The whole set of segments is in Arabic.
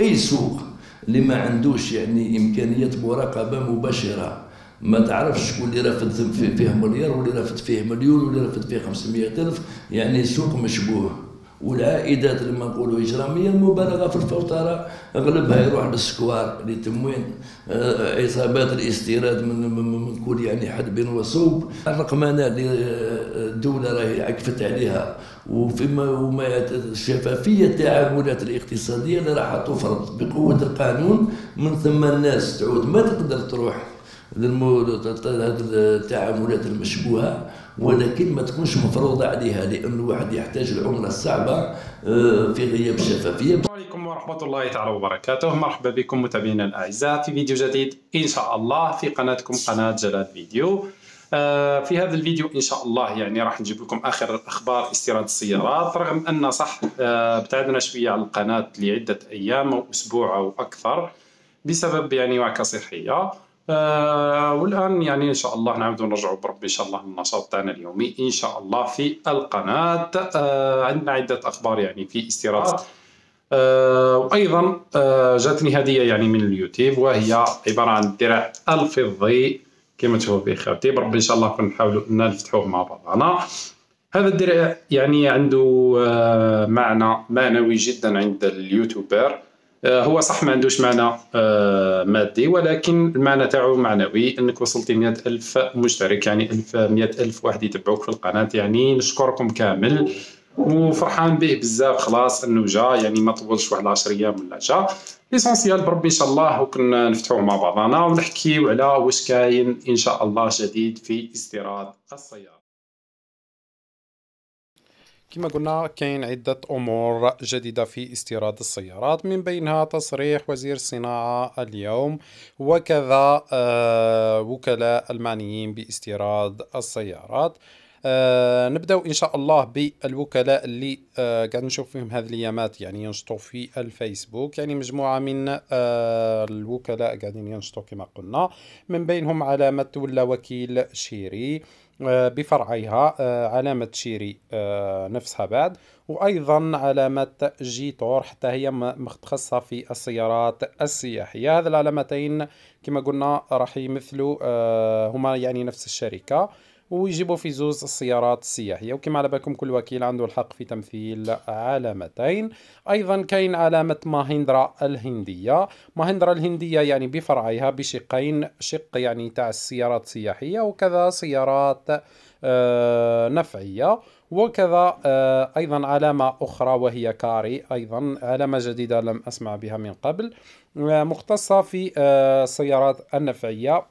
اي سوق اللي ما عندوش يعني امكانيات مراقبه مباشره ما تعرفش شكون اللي رافد فيه مليار واللي رافد فيه مليون واللي رافد فيه 500 الف يعني سوق مشبوه والعائدات لما نقولوا اجراميه المبالغه في الفوتره اغلبها يروح للسكوار لتموين عصابات آه، الاستيراد من من كل يعني بين وصوب الرقمنه اللي آه، الدوله راهي عكفت عليها وفيما وما الشفافيه التعاملات الاقتصاديه اللي راح تفرض بقوه القانون من ثم الناس تعود ما تقدر تروح للمو التعاملات المشبوهه ولكن ما تكونش مفروضة عليها لأنه الواحد يحتاج العملة الصعبة آه، في غياب السلام عليكم ورحمة الله تعالى وبركاته مرحبا بكم متابعينا الأعزاء في فيديو جديد إن شاء الله في قناتكم قناة جلال فيديو آه، في هذا الفيديو ان شاء الله يعني راح نجيب لكم اخر الاخبار استيراد السيارات رغم ان صح آه، ابتعدنا شويه على القناه لعده ايام او اسبوع او اكثر بسبب يعني وعكه صحيه آه، والان يعني ان شاء الله نعاودو نرجعو بربي ان شاء الله النشاط تاعنا اليومي ان شاء الله في القناه آه عندنا عده اخبار يعني في استيراد آه. آه وايضا آه جاتني هديه يعني من اليوتيوب وهي عباره عن الدرع الفضي كما تشوفوا في خاوتي بربي ان شاء الله كنحاولوا ان نفتحوه مع بعضنا هذا الدرع يعني عنده آه، معنى معنوي جدا عند اليوتيوبر آه، هو صح ما عندوش معنى آه، مادي ولكن المعنى تاعو معنوي انك وصلتي 100 الف مشترك يعني 100 الف واحد يتبعوك في القناه يعني نشكركم كامل وفرحان به بزاف خلاص انه جا يعني ما طولش واحد 10 ايام ولا جا ليسونسيال بربي ان شاء الله وكنا نفتحوه مع بعضنا ونحكيو على واش كاين ان شاء الله جديد في استيراد السيارة كما قلنا كاين عدة أمور جديدة في استيراد السيارات من بينها تصريح وزير الصناعة اليوم وكذا آه، وكلاء المعنيين باستيراد السيارات آه، نبدأ نبداو ان شاء الله بالوكلاء اللي آه قاعد نشوف فيهم هذه الايامات يعني ينشطوا في الفيسبوك يعني مجموعه من آه الوكلاء قاعدين ينشطوا كما قلنا من بينهم علامه ولا وكيل شيري آه بفرعيها آه علامة شيري آه نفسها بعد وأيضا علامة جيتور حتى هي متخصصة في السيارات السياحية هذه العلامتين كما قلنا راح يمثلوا آه، هما يعني نفس الشركة ويجيبوا في زوز السيارات السياحيه وكما على بالكم كل وكيل عنده الحق في تمثيل علامتين ايضا كاين علامه ماهندرا الهنديه ماهندرا الهنديه يعني بفرعيها بشقين شق يعني تاع السيارات السياحيه وكذا سيارات آه، نفعيه وكذا آه، ايضا علامه اخرى وهي كاري ايضا علامه جديده لم اسمع بها من قبل آه، مختصه في السيارات النفعيه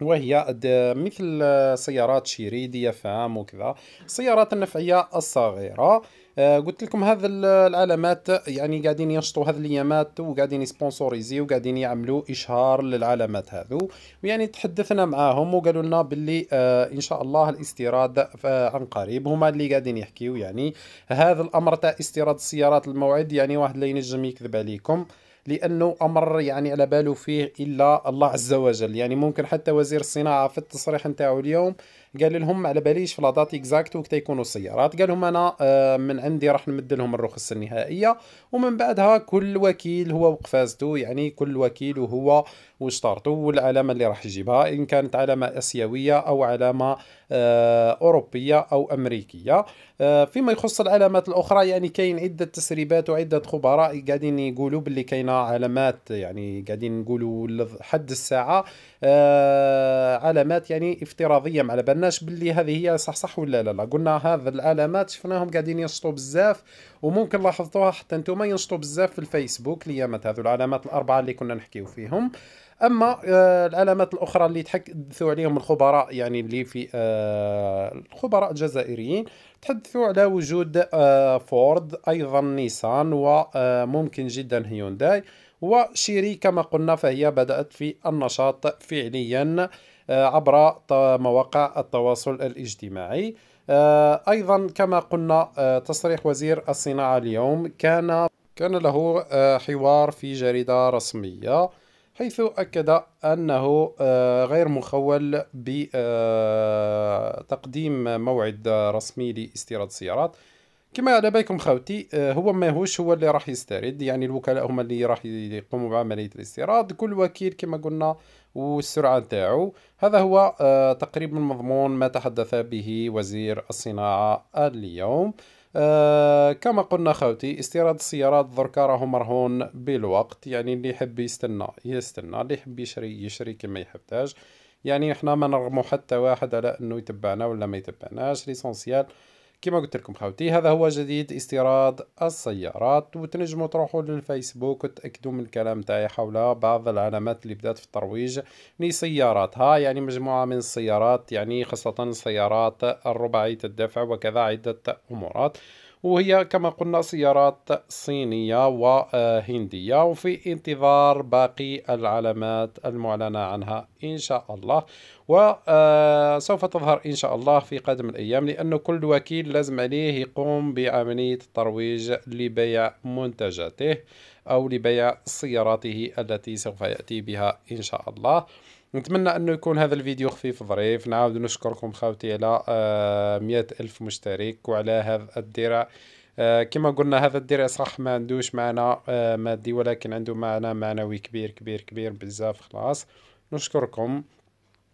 وهي مثل سيارات شريدية فام وكذا السيارات النفعية الصغيرة آه، قلت لكم هذا العلامات يعني قاعدين ينشطوا هذه الايامات وقاعدين يسبونسوريزي وقاعدين يعملوا اشهار للعلامات هذو ويعني تحدثنا معاهم وقالوا لنا باللي آه، ان شاء الله الاستيراد آه، عن قريب هما اللي قاعدين يحكيو يعني هذا الامر تاع استيراد السيارات الموعد يعني واحد لا ينجم يكذب عليكم لانه امر يعني على باله فيه الا الله عز وجل يعني ممكن حتى وزير الصناعه في التصريح نتاعو اليوم قال لهم على باليش في لادات اكزاكت وقت يكونوا السيارات قال لهم انا آه، من عندي راح نمد لهم الرخص النهائيه ومن بعدها كل وكيل هو وقفازته يعني كل وكيل وهو وشطارته والعلامه اللي راح يجيبها ان كانت علامه اسيويه او علامه آه، اوروبيه او امريكيه آه، فيما يخص العلامات الاخرى يعني كاين عده تسريبات وعده خبراء قاعدين يقولوا باللي كاينه علامات يعني قاعدين نقولوا لحد الساعه علامات يعني افتراضيه على بالنا قلناش باللي هذه هي صح صح ولا لا لا قلنا هذا العلامات شفناهم قاعدين ينشطوا بزاف وممكن لاحظتوها حتى انتم ينشطوا بزاف في الفيسبوك ليامات هذو العلامات الاربعه اللي كنا نحكيو فيهم اما آه العلامات الاخرى اللي تحدثوا عليهم الخبراء يعني اللي في آه الخبراء الجزائريين تحدثوا على وجود آه فورد ايضا نيسان وممكن آه، جدا هيونداي وشيري كما قلنا فهي بدأت في النشاط فعليا آه، عبر مواقع التواصل الاجتماعي آه، أيضا كما قلنا آه، تصريح وزير الصناعة اليوم كان كان له حوار في جريدة رسمية حيث أكد أنه غير مخول بتقديم موعد رسمي لاستيراد السيارات كما على بالكم خاوتي آه، هو ماهوش هو اللي راح يسترد يعني الوكلاء هما اللي راح يقوموا بعمليه الاستيراد كل وكيل كما قلنا والسرعه نتاعو هذا هو آه، تقريبا مضمون ما تحدث به وزير الصناعه اليوم آه كما قلنا خاوتي استيراد السيارات دركا راهو مرهون بالوقت يعني اللي يحب يستنى يستنى اللي يحب يشري يشري كما يحتاج يعني احنا ما نرغمو حتى واحد على انه يتبعنا ولا ما يتبعناش ليسونسيال آه كما قلت لكم خاوتي هذا هو جديد استيراد السيارات وتنجموا تروحوا للفيسبوك وتأكدوا من الكلام تاعي حول بعض العلامات اللي بدات في الترويج لسياراتها يعني, يعني مجموعة من السيارات يعني خاصة السيارات الرباعية الدفع وكذا عدة أمورات وهي كما قلنا سيارات صينية وهندية وفي انتظار باقي العلامات المعلنة عنها إن شاء الله وسوف تظهر إن شاء الله في قادم الأيام لأن كل وكيل لازم عليه يقوم بعملية الترويج لبيع منتجاته أو لبيع سياراته التي سوف يأتي بها إن شاء الله نتمنى انه يكون هذا الفيديو خفيف ظريف نعاود نشكركم خاوتي على آه، مئة ألف مشترك وعلى هذا الدرع آه، كما قلنا هذا الدرع صح ما عندوش معنا آه، مادي ولكن عنده معنا معنوي كبير كبير كبير بزاف خلاص نشكركم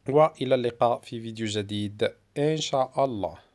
والى اللقاء في فيديو جديد ان شاء الله